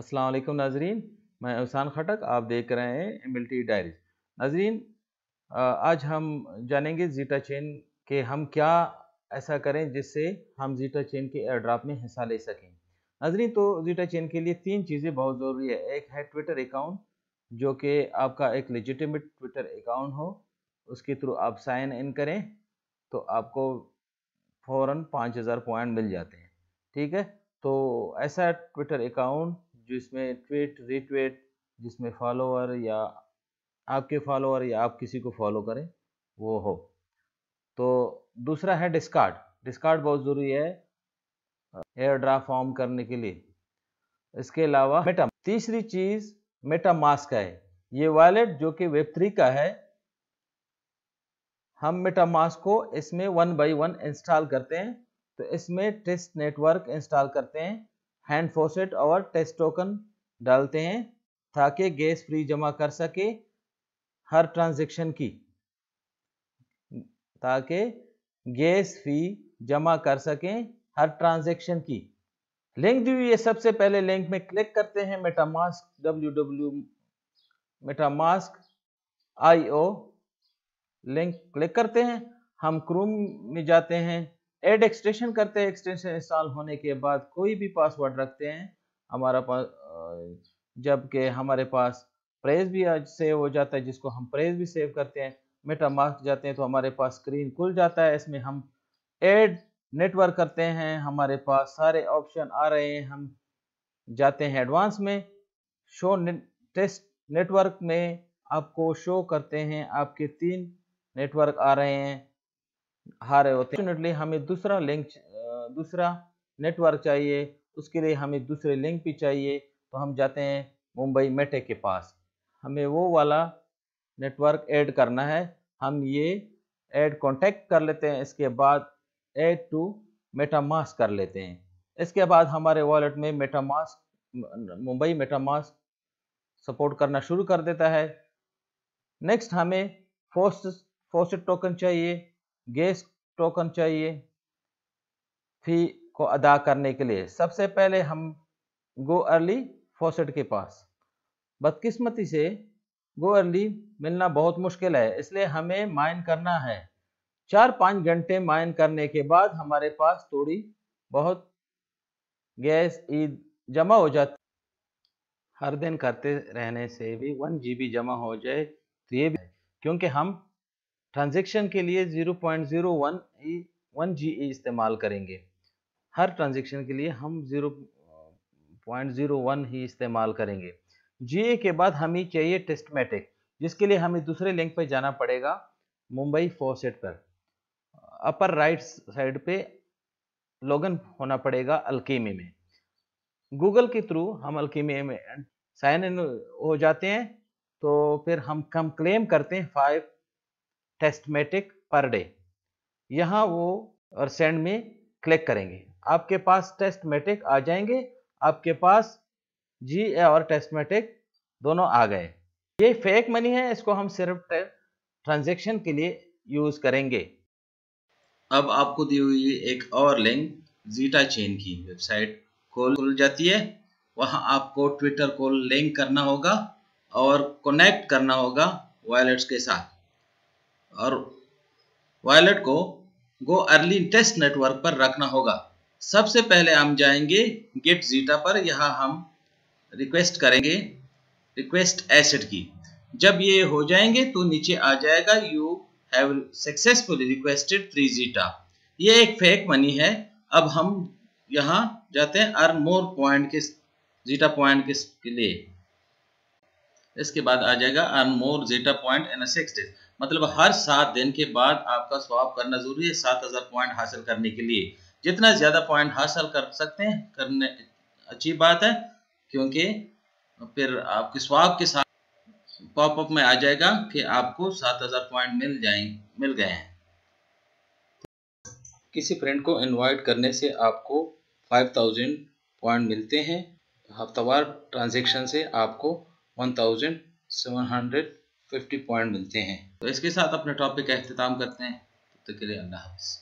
अस्सलाम वालेकुम नाजरीन मैं अहसान खटक आप देख रहे हैं टी डायरीज नाजरीन आज हम जानेंगे जीटा चेन के हम क्या ऐसा करें जिससे हम जीटा चेन के एयर ड्राफ्ट में हिस्सा ले सकें नाजरीन तो जीटा चेन के लिए तीन चीज़ें बहुत ज़रूरी है एक है ट्विटर अकाउंट जो कि आपका एक लेजिटिमेट ट्विटर अकाउंट हो उसके थ्रू आप साइन इन करें तो आपको फ़ौर पाँच हज़ार पॉइंट मिल जाते हैं ठीक है तो ऐसा ट्विटर अकाउंट जिसमें ट्वीट रिट्वीट जिसमें फॉलोअर या आपके फॉलोअर या आप किसी को फॉलो करें वो हो तो दूसरा है डिस्कार्ड डिस्कार्ड बहुत ज़रूरी है एयर ड्रा फॉर्म करने के लिए इसके अलावा मेटा तीसरी चीज़ मेटा मास्क है ये वॉलेट जो कि वेब थ्री का है हम मेटा मास्क को इसमें वन बाई वन इंस्टॉल करते हैं तो इसमें टेस्ट नेटवर्क इंस्टॉल करते हैं हैंड फोसेट और टेस्ट टोकन डालते हैं ताकि गैस फ्री जमा कर सके हर ट्रांजेक्शन की ताकि गैस फी जमा कर सकें हर ट्रांजेक्शन की लिंक दी हुई है सबसे पहले लिंक में क्लिक करते हैं MetaMask W W MetaMask I O link click करते हैं हम क्रूम में जाते हैं एड एक्सटेंशन करते हैं एक्सटेंशन इंस्टॉल होने के बाद कोई भी पासवर्ड रखते हैं हमारा पास जबकि हमारे पास प्रेस भी सेव हो जाता है जिसको हम प्रेस भी सेव करते हैं मेटा मार्क जाते हैं तो हमारे पास स्क्रीन खुल जाता है इसमें हम एड नेटवर्क करते हैं हमारे पास सारे ऑप्शन आ रहे हैं हम जाते हैं एडवांस में शो ने, टेस्ट नेटवर्क में आपको शो करते हैं आपके तीन नेटवर्क आ रहे हैं हारे होते हैं डेफिनेटली हमें दूसरा लिंक दूसरा नेटवर्क चाहिए उसके लिए हमें दूसरे लिंक भी चाहिए तो हम जाते हैं मुंबई मेटे के पास हमें वो वाला नेटवर्क ऐड करना है हम ये ऐड कॉन्टैक्ट कर लेते हैं इसके बाद ऐड टू मेटामास्क कर लेते हैं इसके बाद हमारे वॉलेट में मेटामास्क मुंबई मेटामास्क सपोर्ट करना शुरू कर देता है नेक्स्ट हमें फोस्ट फोस्ट टोकन चाहिए गैस टोकन चाहिए फी को अदा करने के लिए सबसे पहले हम गो अर्ली फोसेट के पास बदकिस्मती से गो अर्ली मिलना बहुत मुश्किल है इसलिए हमें माइन करना है चार पाँच घंटे माइन करने के बाद हमारे पास थोड़ी बहुत गैस ईद जमा हो जाती हर दिन करते रहने से भी वन जीबी जमा हो जाए तो ये भी क्योंकि हम ट्रांजेक्शन के लिए 0.01 ई वन जी ई इस्तेमाल करेंगे हर ट्रांजेक्शन के लिए हम 0.01 ही इस्तेमाल करेंगे जी के बाद हमें चाहिए टेस्टमेटिक जिसके लिए हमें दूसरे लिंक पर जाना पड़ेगा मुंबई फोसेट पर अपर राइट साइड पे लॉगिन होना पड़ेगा अल्केमी में गूगल के थ्रू हम अल्केमी में साइन इन हो जाते हैं तो फिर हम कम क्लेम करते हैं five test Matic per day यहाँ वो और सेंड में क्लिक करेंगे आपके पास टेस्ट मेटिक आ जाएंगे आपके पास जी और टेस्ट मेटिक दोनों आ गए ये फेक मनी है इसको हम सिर्फ ट्रांजेक्शन के लिए यूज करेंगे अब आपको दी हुई एक और लिंक जीटा चेन की वेबसाइट खोल जाती है वहां आपको ट्विटर को लिंक करना होगा और कनेक्ट करना होगा वॉलेट्स के साथ और वॉलेट को गो अर्ली टेस्ट नेटवर्क पर रखना होगा सबसे पहले हम जाएंगे गेट जीटा पर यहाँ हम रिक्वेस्ट करेंगे रिक्वेस्ट एसेट की जब ये हो जाएंगे तो नीचे आ जाएगा you have successfully requested three Zeta ये एक फेक मनी है अब हम यहाँ जाते हैं अर्न मोर पॉइंट के जीटा पॉइंट के लिए इसके बाद आ जाएगा earn more Zeta point in six days मतलब हर सात दिन के बाद आपका स्वाब करना जरूरी है सात हज़ार पॉइंट हासिल करने के लिए जितना ज़्यादा पॉइंट हासिल कर सकते हैं करने अच्छी बात है क्योंकि फिर आपके स्वाब के साथ पॉपअप में आ जाएगा कि आपको सात हज़ार पॉइंट मिल जाए मिल गए हैं किसी फ्रेंड को इनवाइट करने से आपको फाइव थाउजेंड पॉइंट मिलते हैं हफ्तावार ट्रांजेक्शन से आपको one thousand seven hundred fifty point मिलते हैं तो इसके साथ अपने टॉपिक का अख्ताम करते हैं तब तक के लिए अल्लाह हाफिज़